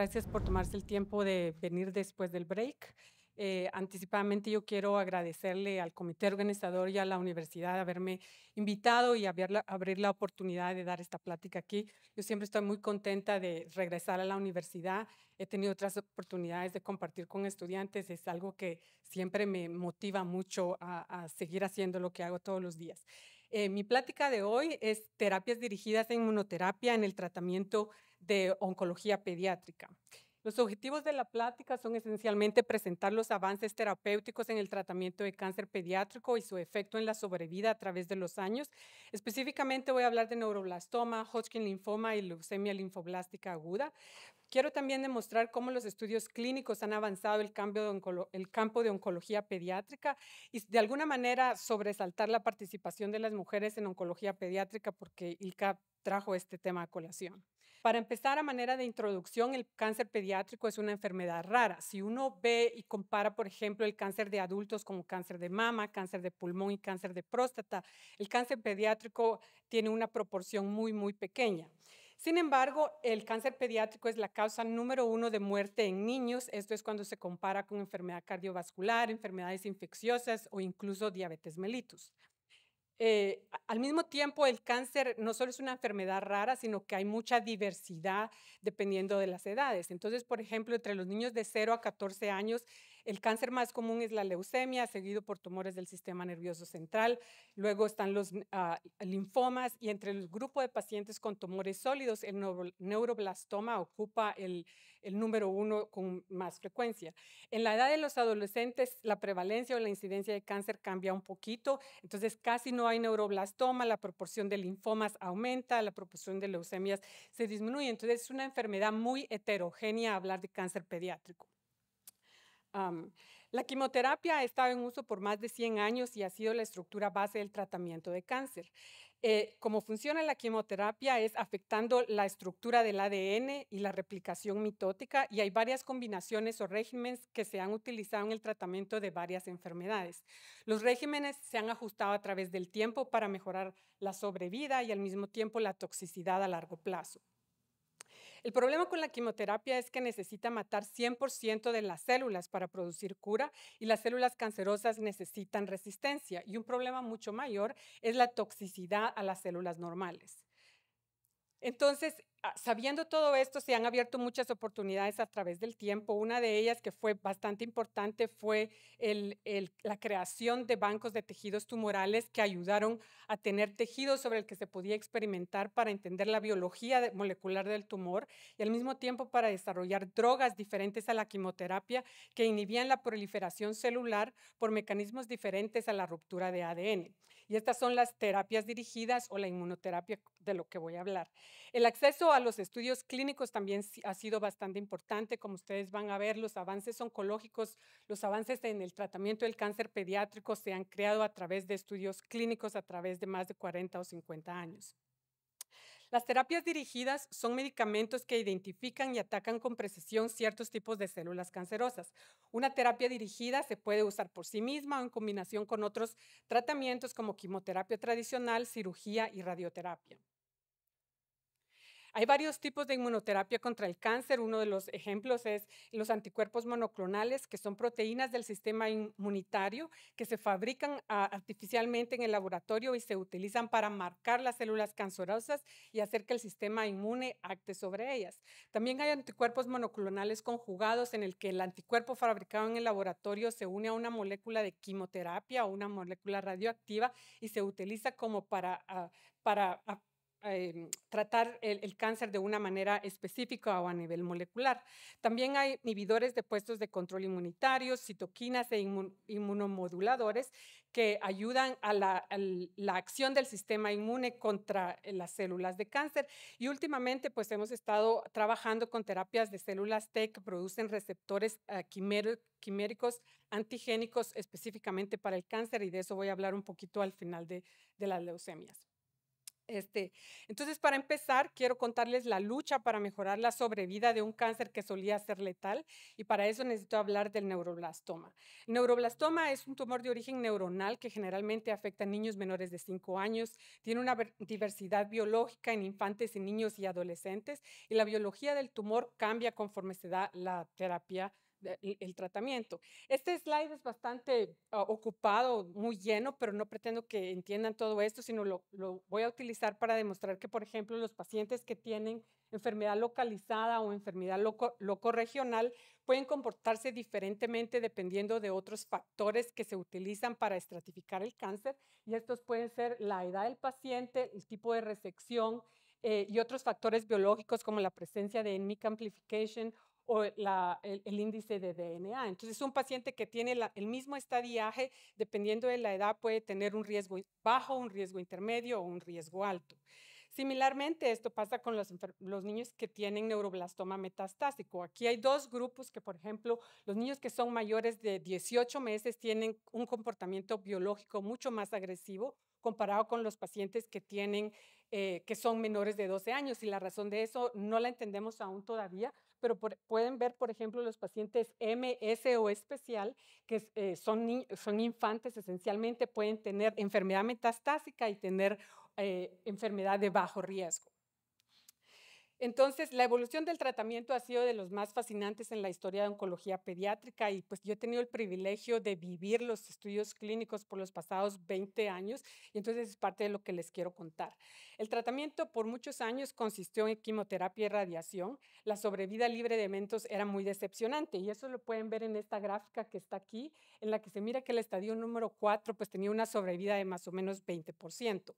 gracias por tomarse el tiempo de venir después del break. Eh, anticipadamente yo quiero agradecerle al comité organizador y a la universidad de haberme invitado y abrir la oportunidad de dar esta plática aquí. Yo siempre estoy muy contenta de regresar a la universidad. He tenido otras oportunidades de compartir con estudiantes. Es algo que siempre me motiva mucho a, seguir haciendo lo que hago todos los días. Eh, mi plática de hoy es terapias dirigidas en inmunoterapia en el tratamiento de oncología pediátrica. Los objetivos de la plática son esencialmente presentar los avances terapéuticos en el tratamiento de cáncer pediátrico y su efecto en la sobrevida a través de los años. Específicamente voy a hablar de neuroblastoma, Hodgkin linfoma y leucemia linfoblástica aguda. Quiero también demostrar cómo los estudios clínicos han avanzado el, cambio el, campo de oncología pediátrica y de alguna manera sobresaltar la participación de las mujeres en oncología pediátrica porque ILCA trajo este tema a colación. Para empezar, a manera de introducción, el cáncer pediátrico es una enfermedad rara. Si uno ve y compara, por ejemplo, el cáncer de adultos como cáncer de mama, cáncer de pulmón y cáncer de próstata, el cáncer pediátrico tiene una proporción muy, muy pequeña. Sin embargo, el cáncer pediátrico es la causa número uno de muerte en niños. Esto es cuando se compara con enfermedad cardiovascular, enfermedades infecciosas o incluso diabetes mellitus. Eh, al mismo tiempo, el cáncer no solo es una enfermedad rara, sino que hay mucha diversidad dependiendo de las edades. Entonces, por ejemplo, entre los niños de 0 a 14 años, el cáncer más común es la leucemia, seguido por tumores del sistema nervioso central. Luego están los ah, linfomas y entre el grupo de pacientes con tumores sólidos, el neuroblastoma ocupa el, el número uno con más frecuencia. En la edad de los adolescentes, la prevalencia o la incidencia de cáncer cambia un poquito, entonces casi no hay neuroblastoma, la proporción de linfomas aumenta, la proporción de leucemias se disminuye. Entonces es una enfermedad muy heterogénea hablar de cáncer pediátrico la quimioterapia ha estado en uso por más de 100 años y ha sido la estructura base del tratamiento de cáncer. Eh, como Cómo funciona la quimioterapia es afectando la estructura del ADN y la replicación mitótica y hay varias combinaciones o regímenes que se han utilizado en el tratamiento de varias enfermedades. Los regímenes se han ajustado a través del tiempo para mejorar la sobrevida y al mismo tiempo la toxicidad a largo plazo. El problema con la quimioterapia es que necesita matar 100% de las células para producir cura y las células cancerosas necesitan resistencia. Y un problema mucho mayor es la toxicidad a las células normales. Entonces, Ah, sabiendo todo esto, se han abierto muchas oportunidades a través del tiempo. Una de ellas que fue bastante importante fue la creación de bancos de tejidos tumorales que ayudaron a tener tejidos sobre el que se podía experimentar para entender la biología molecular del tumor y al mismo tiempo para desarrollar drogas diferentes a la quimioterapia que inhibían la proliferación celular por mecanismos diferentes a la ruptura de ADN. Y estas son las terapias dirigidas o la inmunoterapia de lo que voy a hablar. El acceso a los estudios clínicos también ha sido bastante importante. Como ustedes van a ver, los avances oncológicos, los avances en el tratamiento del cáncer pediátrico se han creado a través de estudios clínicos a través de más de 40 o 50 años. Las terapias dirigidas son medicamentos que identifican y atacan con precisión ciertos tipos de células cancerosas. Una terapia dirigida se puede usar por sí misma o en combinación con otros tratamientos como quimioterapia tradicional, cirugía y radioterapia. Hay varios tipos de inmunoterapia contra el cáncer. Uno de los ejemplos es los anticuerpos monoclonales, que son proteínas del sistema inmunitario que se fabrican ah, artificialmente en el laboratorio y se utilizan para marcar las células cancerosas y hacer que el sistema inmune acte sobre ellas. También hay anticuerpos monoclonales conjugados en el que el anticuerpo fabricado en el laboratorio se une a una molécula de quimioterapia o una molécula radioactiva y se utiliza como para, ah, para ah, Em, tratar el, cáncer de una manera específica o a nivel molecular. También hay inhibidores de puestos de control inmunitarios, citoquinas e inmunomoduladores que ayudan a la, acción del sistema inmune contra eh, las células de cáncer. Y últimamente, pues hemos estado trabajando con terapias de células T que producen receptores eh, quiméricos antigénicos específicamente para el cáncer y de eso voy a hablar un poquito al final de las leucemias. Este, entonces, para empezar, quiero contarles la lucha para mejorar la sobrevida de un cáncer que solía ser letal y para eso necesito hablar del neuroblastoma. neuroblastoma es un tumor de origen neuronal que generalmente afecta a niños menores de 5 años, tiene una diversidad biológica en infantes y niños y adolescentes y la biología del tumor cambia conforme se da la terapia el, tratamiento. Este slide es bastante ah, ocupado, muy lleno, pero no pretendo que entiendan todo esto, sino lo, voy a utilizar para demostrar que, por ejemplo, los pacientes que tienen enfermedad localizada o enfermedad loco, regional pueden comportarse diferentemente dependiendo de otros factores que se utilizan para estratificar el cáncer y estos pueden ser la edad del paciente, el tipo de resección eh, y otros factores biológicos como la presencia de enmic amplification o el, índice de DNA. Entonces, un paciente que tiene el mismo estadiaje, dependiendo de la edad, puede tener un riesgo bajo, un riesgo intermedio o un riesgo alto. Similarmente, esto pasa con los, niños que tienen neuroblastoma metastásico. Aquí hay dos grupos que, por ejemplo, los niños que son mayores de 18 meses tienen un comportamiento biológico mucho más agresivo comparado con los pacientes que tienen, eh, que son menores de 12 años. Y la razón de eso no la entendemos aún todavía, pero pueden ver, por ejemplo, los pacientes o especial, que eh, son, son infantes esencialmente, pueden tener enfermedad metastásica y tener eh, enfermedad de bajo riesgo. Entonces, la evolución del tratamiento ha sido de los más fascinantes en la historia de oncología pediátrica y pues yo he tenido el privilegio de vivir los estudios clínicos por los pasados 20 años y entonces es parte de lo que les quiero contar. El tratamiento por muchos años consistió en quimioterapia y radiación. La sobrevida libre de eventos era muy decepcionante y eso lo pueden ver en esta gráfica que está aquí, en la que se mira que el estadio número 4 pues tenía una sobrevida de más o menos 20%.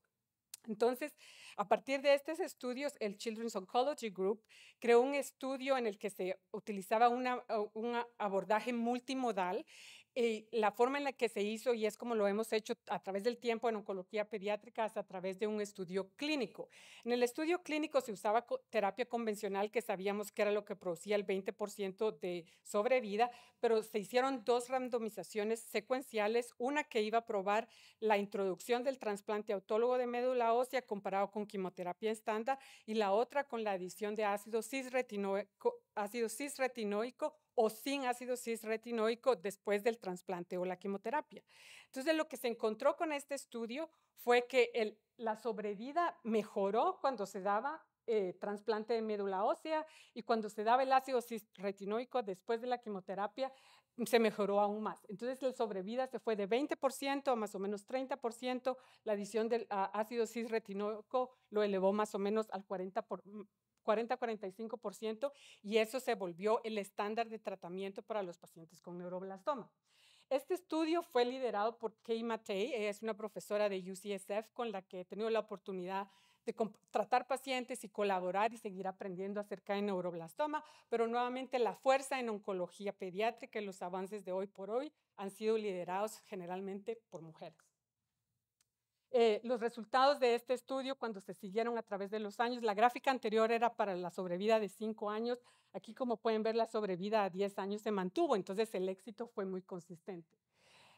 Entonces, a partir de estos estudios, el Children's Oncology Group creó un estudio en el que se utilizaba un abordaje multimodal la forma en la que se hizo, y es como lo hemos hecho a través del tiempo en oncología pediátrica, hasta a través de un estudio clínico. En el estudio clínico se usaba terapia convencional, que sabíamos que era lo que producía el 20% de sobrevida, pero se hicieron dos randomizaciones secuenciales, una que iba a probar la introducción del trasplante autólogo de médula ósea comparado con quimioterapia estándar y la otra con la adición de ácido ácido cisretinoico o sin ácido cis retinoico después del trasplante o la quimioterapia. Entonces, lo que se encontró con este estudio fue que la sobrevida mejoró cuando se daba eh, trasplante de médula ósea y cuando se daba el ácido retinoico después de la quimioterapia se mejoró aún más. Entonces la sobrevida se fue de 20% a más o menos 30%, la adición del ácido cis retinoico lo elevó más o menos al 40%, 40-45%, y eso se volvió el estándar de tratamiento para los pacientes con neuroblastoma. Este estudio fue liderado por Kay Matei, es una profesora de UCSF con la que he tenido la oportunidad de tratar pacientes y colaborar y seguir aprendiendo acerca de neuroblastoma, pero nuevamente la fuerza en oncología pediátrica y los avances de hoy por hoy han sido liderados generalmente por mujeres. Eh, los resultados de este estudio cuando se siguieron a través de los años. La gráfica anterior era para la sobrevida de 5 años. Aquí, como pueden ver, la sobrevida a 10 años se mantuvo, entonces el éxito fue muy consistente.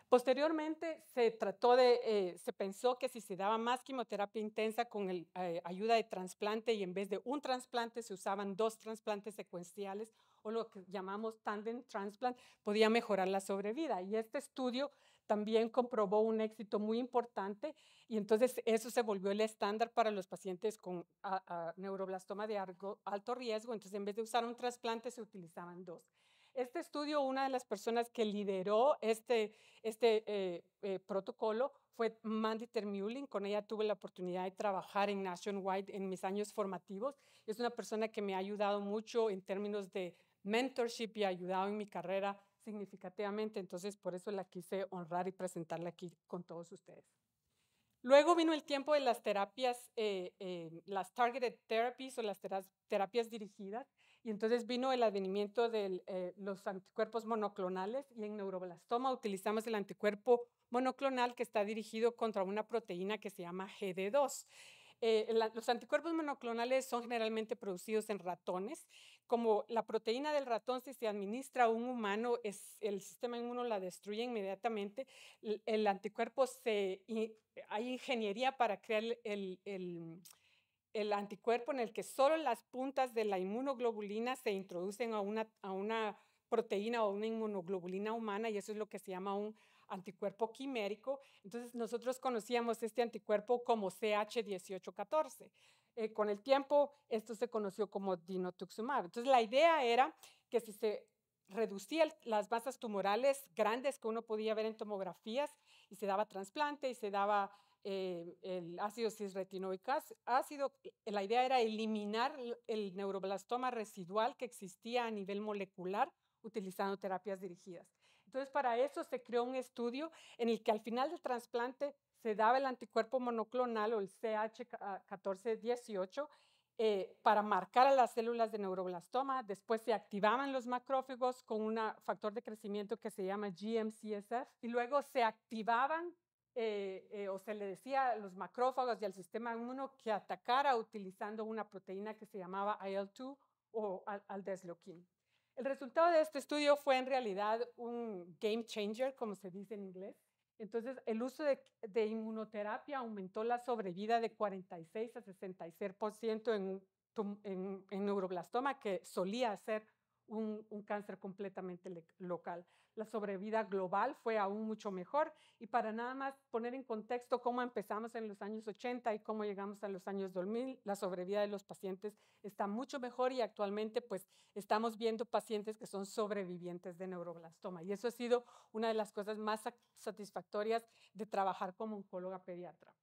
Posteriormente se trató de, eh, se pensó que si se daba más quimioterapia intensa con eh, ayuda de trasplante y en vez de un trasplante se usaban dos trasplantes secuenciales o lo que llamamos tandem transplant, podía mejorar la sobrevida. Y este estudio también comprobó un éxito muy importante y entonces eso se volvió el estándar para los pacientes con ah, ah, neuroblastoma de alto riesgo. Entonces, en vez de usar un trasplante, se utilizaban dos. Este estudio, una de las personas que lideró este, este eh, eh, protocolo fue Mandy Termulin. Con ella tuve la oportunidad de trabajar en Nationwide en mis años formativos. Es una persona que me ha ayudado mucho en términos de mentorship y ha ayudado en mi carrera significativamente, entonces por eso la quise honrar y presentarla aquí con todos ustedes. Luego vino el tiempo de las terapias, eh, eh, las targeted therapies o las terapias dirigidas, y entonces vino el advenimiento de eh, los anticuerpos monoclonales y en neuroblastoma utilizamos el anticuerpo monoclonal que está dirigido contra una proteína que se llama GD2. los anticuerpos monoclonales son generalmente producidos en ratones como la proteína del ratón, si se administra a un humano, es, el sistema inmuno la destruye inmediatamente, el, anticuerpo se... hay ingeniería para crear el, anticuerpo en el que solo las puntas de la inmunoglobulina se introducen a una, a una proteína o una inmunoglobulina humana y eso es lo que se llama un anticuerpo quimérico. Entonces nosotros conocíamos este anticuerpo como CH1814. Eh, con el tiempo esto se conoció como dinotuxumab. Entonces la idea era que si se reducía las masas tumorales grandes que uno podía ver en tomografías y se daba trasplante y se daba eh, el ácido cisretinoico ácido. La idea era eliminar el neuroblastoma residual que existía a nivel molecular utilizando terapias dirigidas. Entonces, para eso se creó un estudio en el que al final del trasplante se daba el anticuerpo monoclonal o el CH1418 eh, para marcar a las células de neuroblastoma. Después se activaban los macrófagos con un factor de crecimiento que se llama GMCSF y luego se activaban eh, eh, o se le decía a los macrófagos y al sistema inmuno que atacara utilizando una proteína que se llamaba IL-2 o al desloquin el resultado de este estudio fue en realidad un game changer, como se dice en inglés. Entonces, el uso de, inmunoterapia aumentó la sobrevida de 46 a 66% en, neuroblastoma, que solía ser un, cáncer completamente local la sobrevida global fue aún mucho mejor. Y para nada más poner en contexto cómo empezamos en los años 80 y cómo llegamos a los años 2000, la sobrevida de los pacientes está mucho mejor y actualmente pues estamos viendo pacientes que son sobrevivientes de neuroblastoma. Y eso ha sido una de las cosas más satisfactorias de trabajar como oncóloga pediatra.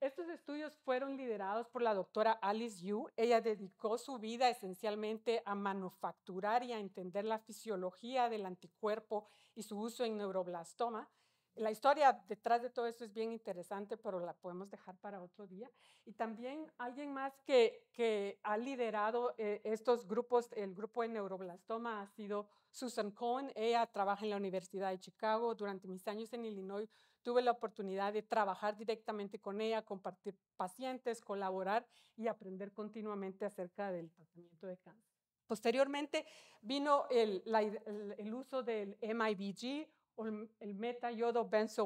Estos estudios fueron liderados por la doctora Alice Yu. Ella dedicó su vida esencialmente a manufacturar y a entender la fisiología del anticuerpo y su uso en neuroblastoma. La historia detrás de todo esto es bien interesante, pero la podemos dejar para otro día. Y también alguien más que, ha liderado eh, estos grupos, el grupo en neuroblastoma, ha sido Susan Cohen. Ella trabaja en la Universidad de Chicago. Durante mis años en Illinois tuve la oportunidad de trabajar directamente con ella, compartir pacientes, colaborar y aprender continuamente acerca del tratamiento de cáncer. Posteriormente vino el, uso del MIBG o el, metayodo meta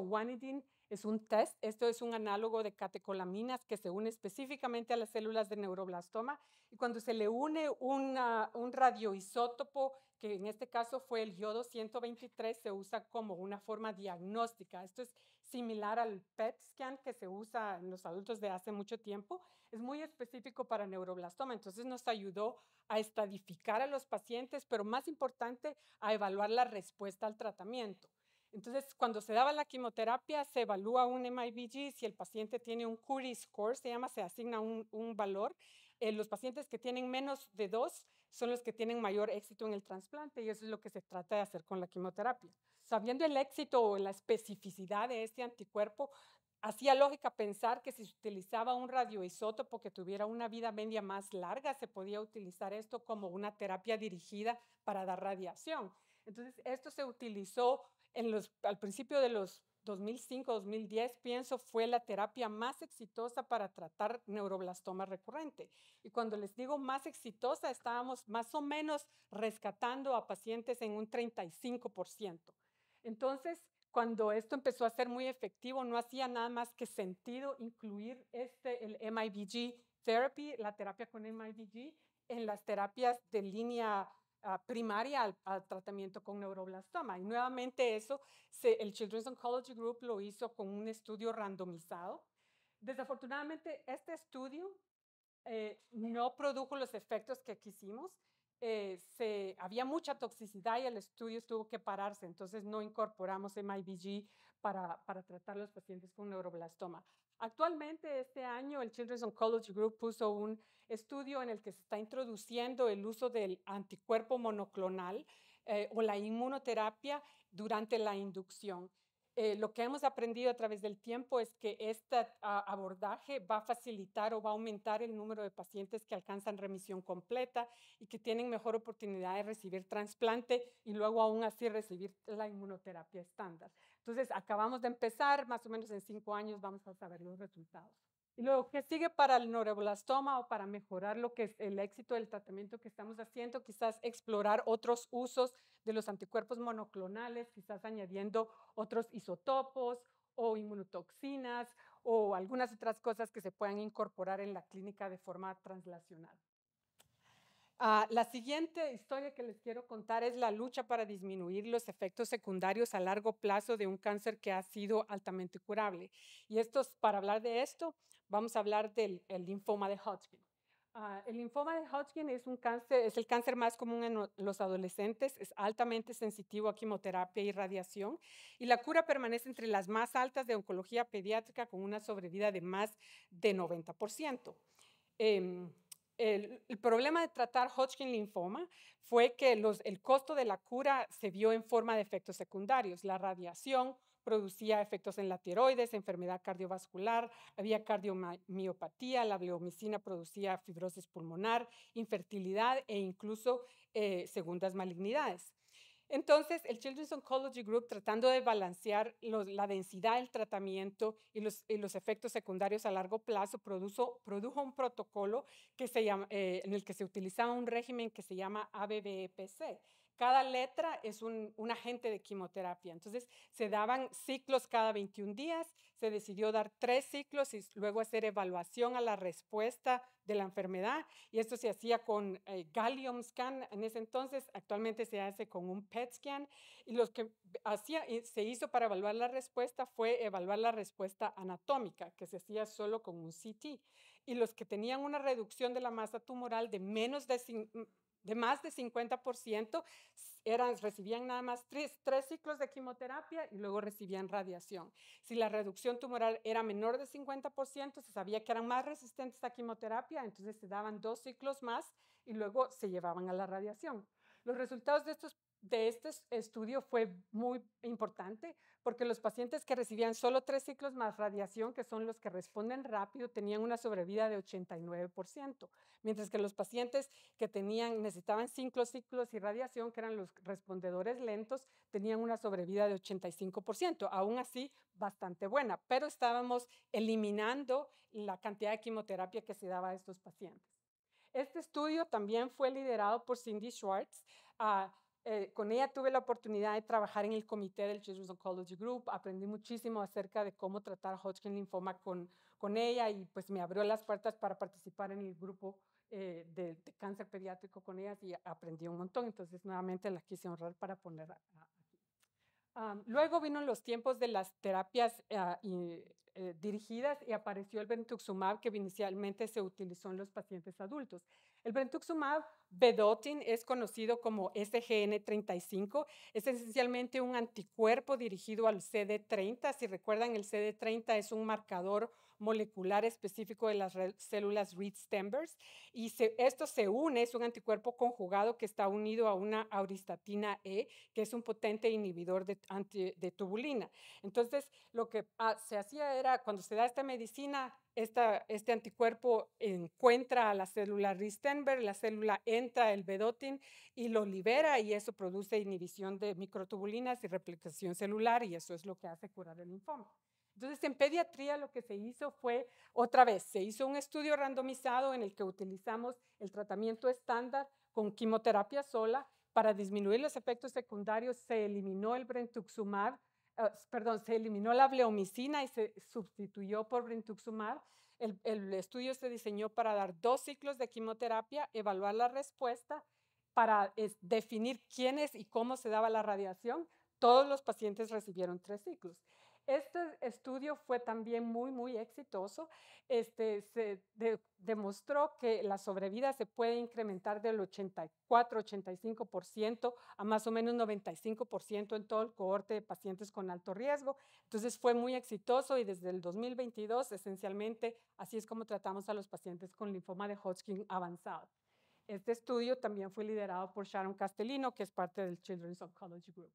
es un test, esto es un análogo de catecolaminas que se une específicamente a las células de neuroblastoma y cuando se le une un radioisótopo, que en este caso fue el yodo 123, se usa como una forma diagnóstica. Esto es similar al PET scan que se usa en los adultos de hace mucho tiempo. Es muy específico para neuroblastoma, entonces nos ayudó a estadificar a los pacientes, pero más importante, a evaluar la respuesta al tratamiento. Entonces, cuando se daba la quimioterapia, se evalúa un MIBG, si el paciente tiene un Curie score, se llama, se asigna un, valor. Eh, los pacientes que tienen menos de dos son los que tienen mayor éxito en el trasplante y eso es lo que se trata de hacer con la quimioterapia. Sabiendo el éxito o la especificidad de este anticuerpo, hacía lógica pensar que si se utilizaba un radioisótopo que tuviera una vida media más larga, se podía utilizar esto como una terapia dirigida para dar radiación. Entonces, esto se utilizó los, al principio de los 2005-2010, pienso, fue la terapia más exitosa para tratar neuroblastoma recurrente. Y cuando les digo más exitosa, estábamos más o menos rescatando a pacientes en un 35%. Entonces, cuando esto empezó a ser muy efectivo, no hacía nada más que sentido incluir este, el MIBG therapy, la terapia con MIBG, en las terapias de línea primaria al, tratamiento con neuroblastoma. Y nuevamente eso, el Children's Oncology Group lo hizo con un estudio randomizado. Desafortunadamente, este estudio eh, no produjo los efectos que quisimos. Eh, se, había mucha toxicidad y el estudio tuvo que pararse, entonces no incorporamos MIBG para, para tratar los pacientes con neuroblastoma. Actualmente, este año, el Children's Oncology Group puso un estudio en el que se está introduciendo el uso del anticuerpo monoclonal eh, o la inmunoterapia durante la inducción. Eh, lo que hemos aprendido a través del tiempo es que este abordaje va a facilitar o va a aumentar el número de pacientes que alcanzan remisión completa y que tienen mejor oportunidad de recibir trasplante y luego aún así recibir la inmunoterapia estándar. Entonces, acabamos de empezar, más o menos en cinco años vamos a saber los resultados. Y luego, ¿qué sigue para el neuroblastoma o para mejorar lo que es el éxito del tratamiento que estamos haciendo? Quizás explorar otros usos de los anticuerpos monoclonales, quizás añadiendo otros isotopos o inmunotoxinas o algunas otras cosas que se puedan incorporar en la clínica de forma translacional. Ah, la siguiente historia que les quiero contar es la lucha para disminuir los efectos secundarios a largo plazo de un cáncer que ha sido altamente curable. Y estos, para hablar de esto, vamos a hablar del linfoma de Hodgkin. Ah, el linfoma de Hodgkin es, un cáncer, es el cáncer más común en los adolescentes, es altamente sensitivo a quimioterapia y e radiación y la cura permanece entre las más altas de oncología pediátrica con una sobrevida de más de 90% el, problema de tratar Hodgkin linfoma fue que el costo de la cura se vio en forma de efectos secundarios. La radiación producía efectos en la tiroides, enfermedad cardiovascular, había cardiomiopatía, la bleomicina producía fibrosis pulmonar, infertilidad e incluso eh, segundas malignidades. Entonces, el Children's Oncology Group, tratando de balancear la densidad del tratamiento y los, efectos secundarios a largo plazo, produjo un protocolo eh, en el que se utilizaba un régimen que se llama ABBEPC, cada letra es un, agente de quimioterapia. Entonces, se daban ciclos cada 21 días, se decidió dar tres ciclos y luego hacer evaluación a la respuesta de la enfermedad. Y esto se hacía con eh, gallium scan en ese entonces, actualmente se hace con un PET scan. Y lo que hacía, se hizo para evaluar la respuesta fue evaluar la respuesta anatómica, que se hacía solo con un CT. Y los que tenían una reducción de la masa tumoral de menos de de más de 50% eran, recibían nada más tres, tres, ciclos de quimioterapia y luego recibían radiación. Si la reducción tumoral era menor de 50%, se sabía que eran más resistentes a quimioterapia, entonces se daban dos ciclos más y luego se llevaban a la radiación. Los resultados de estos de este estudio fue muy importante porque los pacientes que recibían solo tres ciclos más radiación, que son los que responden rápido, tenían una sobrevida de 89%, mientras que los pacientes que tenían, necesitaban cinco ciclos y radiación, que eran los respondedores lentos, tenían una sobrevida de 85%, aún así bastante buena, pero estábamos eliminando la cantidad de quimioterapia que se daba a estos pacientes. Este estudio también fue liderado por Cindy Schwartz. Ah, eh, con ella tuve la oportunidad de trabajar en el comité del Children's Oncology Group, aprendí muchísimo acerca de cómo tratar Hodgkin linfoma con, con ella y pues me abrió las puertas para participar en el grupo eh, de, cáncer pediátrico con ella y aprendí un montón, entonces nuevamente la quise honrar para poner luego vino los tiempos de las terapias ah, y, eh, dirigidas y apareció el brentuximab que inicialmente se utilizó en los pacientes adultos. El brentuximab vedotin es conocido como SGN35, es esencialmente un anticuerpo dirigido al CD30. Si recuerdan, el CD30 es un marcador molecular específico de las células Reed-Stembers y esto se une, es un anticuerpo conjugado que está unido a una auristatina E, que es un potente inhibidor de, tubulina. Entonces, lo que ah, se hacía era, cuando se da esta medicina, este anticuerpo encuentra a la célula Ristenberg, la célula entra el vedotin y lo libera y eso produce inhibición de microtubulinas y replicación celular y eso es lo que hace curar el linfoma. Entonces, en pediatría lo que se hizo fue, otra vez, se hizo un estudio randomizado en el que utilizamos el tratamiento estándar con quimioterapia sola para disminuir los efectos secundarios. Se eliminó el brentuximab, eh, perdón, se eliminó la bleomicina y se sustituyó por brentuximab. El, estudio se diseñó para dar dos ciclos de quimioterapia, evaluar la respuesta para definir quiénes y cómo se daba la radiación, todos los pacientes recibieron tres ciclos. Este estudio fue también muy, muy exitoso. Este, se demostró que la sobrevida se puede incrementar del 84, 85% a más o menos 95% en todo el cohorte de pacientes con alto riesgo. Entonces fue muy exitoso y desde el 2022 esencialmente así es como tratamos a los pacientes con linfoma de Hodgkin avanzado. Este estudio también fue liderado por Sharon Castellino, que es parte del Children's Oncology Group.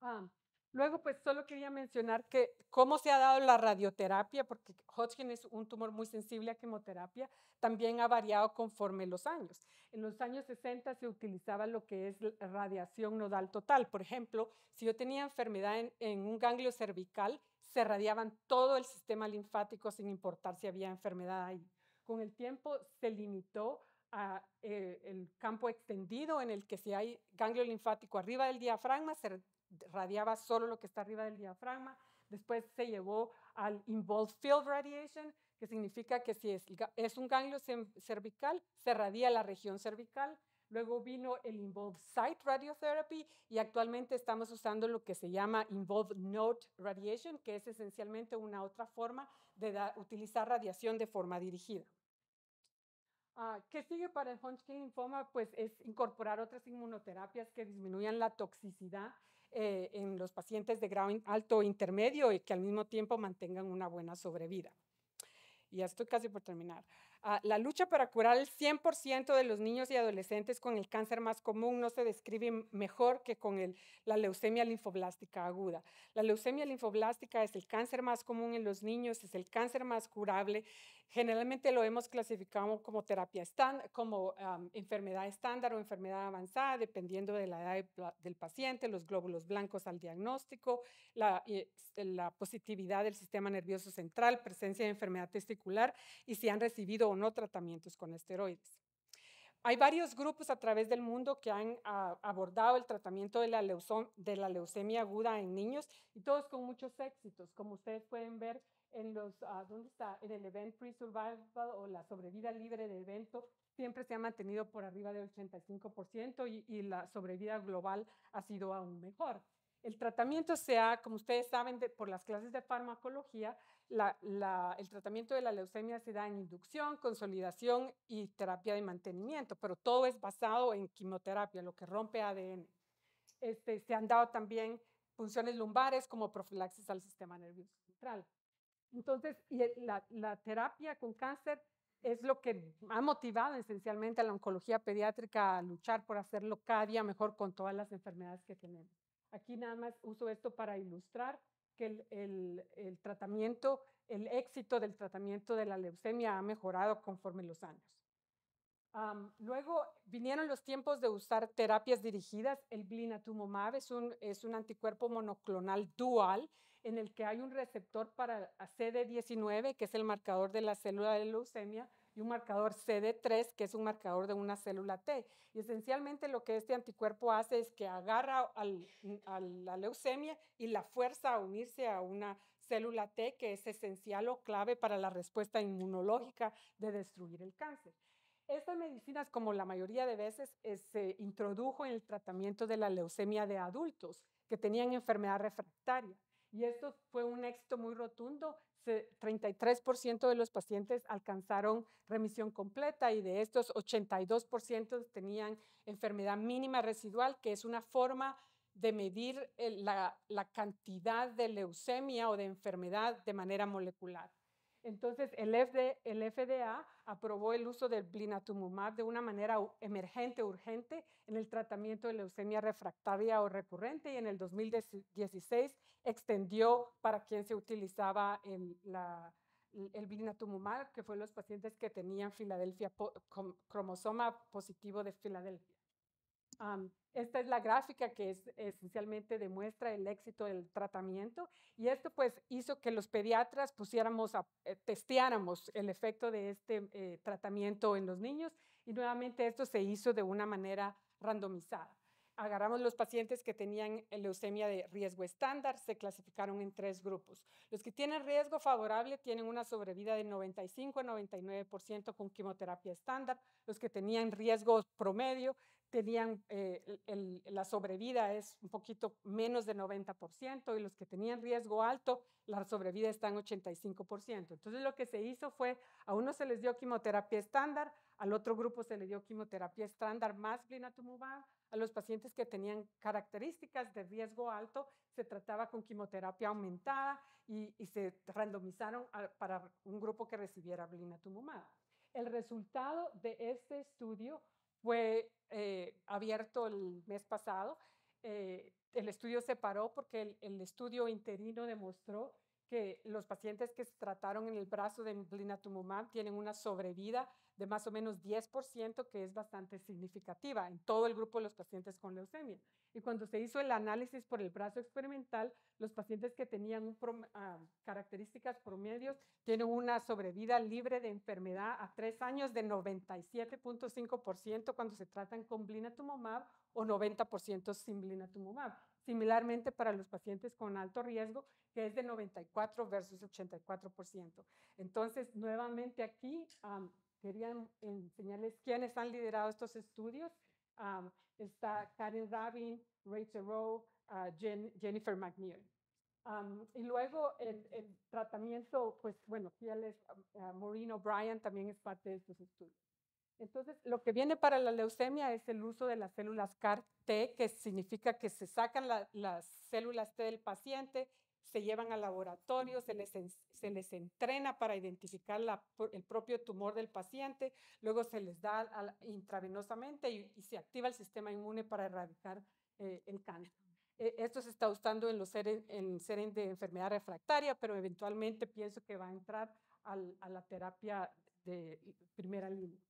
Ah, Luego, pues solo quería mencionar que cómo se ha dado la radioterapia, porque Hodgkin es un tumor muy sensible a quimioterapia, también ha variado conforme los años. En los años 60 se utilizaba lo que es radiación nodal total. Por ejemplo, si yo tenía enfermedad en, un ganglio cervical, se radiaban todo el sistema linfático sin importar si había enfermedad ahí. Con el tiempo se limitó a, eh, el campo extendido en el que si hay ganglio linfático arriba del diafragma, se radiaba solo lo que está arriba del diafragma. Después se llevó al involved field radiation, que significa que si es, un ganglio cervical, se radia la región cervical. Luego vino el involved site radiotherapy y actualmente estamos usando lo que se llama involved node radiation, que es esencialmente una otra forma de utilizar radiación de forma dirigida. Ah, ¿Qué sigue para el Hodgkin linfoma? Pues es incorporar otras inmunoterapias que disminuyan la toxicidad eh, en los pacientes de grado alto intermedio y que al mismo tiempo mantengan una buena sobrevida. Y ya estoy casi por terminar. Ah, la lucha para curar el 100% de los niños y adolescentes con el cáncer más común no se describe mejor que con la leucemia linfoblástica aguda. La leucemia linfoblástica es el cáncer más común en los niños, es el cáncer más curable Generalmente lo hemos clasificado como terapia estándar, como enfermedad estándar o enfermedad avanzada, dependiendo de la edad del paciente, los glóbulos blancos al diagnóstico, eh, la, positividad del sistema nervioso central, presencia de enfermedad testicular y si han recibido o no tratamientos con esteroides. Hay varios grupos a través del mundo que han ah, abordado el tratamiento de la, leucemia aguda en niños y todos con muchos éxitos. Como ustedes pueden ver, en los, ah, ¿dónde está? En el event pre-survival o la sobrevida libre de evento, siempre se ha mantenido por arriba del 85% y, la sobrevida global ha sido aún mejor. El tratamiento se ha, como ustedes saben, por las clases de farmacología, el tratamiento de la leucemia se da en inducción, consolidación y terapia de mantenimiento, pero todo es basado en quimioterapia, lo que rompe ADN. Este, se han dado también funciones lumbares como profilaxis al sistema nervioso central. Entonces, la, terapia con cáncer es lo que ha motivado esencialmente a la oncología pediátrica a luchar por hacerlo cada día mejor con todas las enfermedades que tenemos. Aquí nada más uso esto para ilustrar que el, el, tratamiento, el éxito del tratamiento de la leucemia ha mejorado conforme los años. luego vinieron los tiempos de usar terapias dirigidas. El blinatumomab es un anticuerpo monoclonal dual en el que hay un receptor para CD19, que es el marcador de la célula de leucemia, y un marcador CD3, que es un marcador de una célula T. Y esencialmente lo que este anticuerpo hace es que agarra mm, a la leucemia y la fuerza a unirse a una célula T, que es esencial o clave para la respuesta inmunológica de destruir el cáncer. Estas medicinas, como la mayoría de veces, se introdujo en el tratamiento de la leucemia de adultos que tenían enfermedad refractaria. Y esto fue un éxito muy rotundo. 33% de los pacientes alcanzaron remisión completa y de estos 82% tenían enfermedad mínima residual, que es una forma de medir eh, la, la, cantidad de leucemia o de enfermedad de manera molecular. Entonces, el, FDA aprobó el uso del blinatumumab de una manera emergente, urgente, en el tratamiento de leucemia refractaria o recurrente y en el 2016 extendió para quien se utilizaba el, el blinatumumab, que fue los pacientes que tenían Filadelfia, cromosoma positivo de Filadelfia esta es la gráfica que es, esencialmente demuestra el éxito del tratamiento y esto pues hizo que los pediatras pusiéramos, eh, testeáramos el efecto de este eh, tratamiento en los niños y nuevamente esto se hizo de una manera randomizada. Agarramos los pacientes que tenían leucemia de riesgo estándar, se clasificaron en tres grupos. Los que tienen riesgo favorable tienen una sobrevida de 95 a 99% con quimioterapia estándar. Los que tenían riesgo promedio tenían, eh, la sobrevida es un poquito menos de 90% y los que tenían riesgo alto, la sobrevida está en 85%. Entonces lo que se hizo fue, a uno se les dio quimioterapia estándar, al otro grupo se le dio quimioterapia estándar más blinatumumab, a los pacientes que tenían características de riesgo alto se trataba con quimioterapia aumentada y, se randomizaron para un grupo que recibiera blinatumumab. El resultado de este estudio fue eh, abierto el mes pasado. Eh, el estudio se paró porque el, estudio interino demostró que los pacientes que se trataron en el brazo de blinatumumab tienen una sobrevida de más o menos 10%, que es bastante significativa en todo el grupo de los pacientes con leucemia. Y cuando se hizo el análisis por el brazo experimental, los pacientes que tenían ah, características promedios tienen una sobrevida libre de enfermedad a tres años de 97.5% cuando se tratan con blinatumomab o 90% sin blinatumomab. Similarmente para los pacientes con alto riesgo, que es de 94 versus 84%. Entonces, nuevamente aquí, quería enseñarles quiénes han liderado estos estudios. está Karen Rabin, Rachel Rowe, ah, Jennifer McNeil. y luego el, tratamiento, pues bueno, fieles Maureen O'Brien también es parte de estos estudios. Entonces, lo que viene para la leucemia es el uso de las células CAR-T, que significa que se sacan las células T del paciente se llevan al laboratorio, se les, se les entrena para identificar la, el propio tumor del paciente, luego se les da intravenosamente y, se activa el sistema inmune para erradicar eh, el cáncer. E, esto se está usando en los seres, en seres de enfermedad refractaria, pero eventualmente pienso que va a entrar a la terapia de primera línea.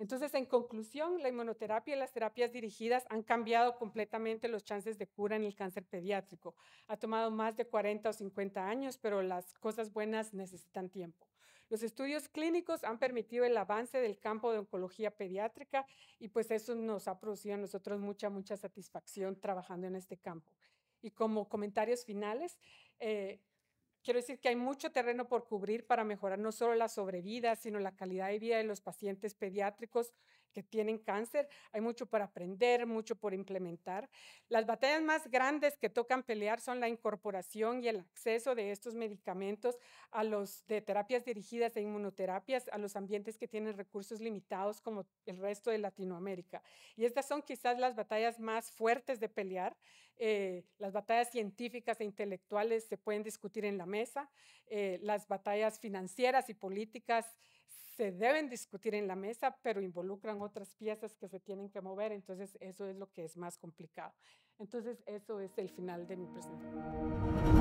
Entonces, en conclusión, la inmunoterapia y las terapias dirigidas han cambiado completamente los chances de cura en el cáncer pediátrico. Ha tomado más de 40 o 50 años, pero las cosas buenas necesitan tiempo. Los estudios clínicos han permitido el avance del campo de oncología pediátrica y pues eso nos ha producido a nosotros mucha, mucha satisfacción trabajando en este campo. Y como comentarios finales, eh, Quiero decir que hay mucho terreno por cubrir para mejorar no solo la sobrevida, sino la calidad de vida de los pacientes pediátricos que tienen cáncer. Hay mucho por aprender, mucho por implementar. Las batallas más grandes que tocan pelear son la incorporación y el acceso de estos medicamentos a los de terapias dirigidas e inmunoterapias a los ambientes que tienen recursos limitados como el resto de Latinoamérica. Y estas son quizás las batallas más fuertes de pelear. Eh, las batallas científicas e intelectuales se pueden discutir en la mesa. Eh, las batallas financieras y políticas se deben discutir en la mesa, pero involucran otras piezas que se tienen que mover, entonces eso es lo que es más complicado. Entonces eso es el final de mi presentación.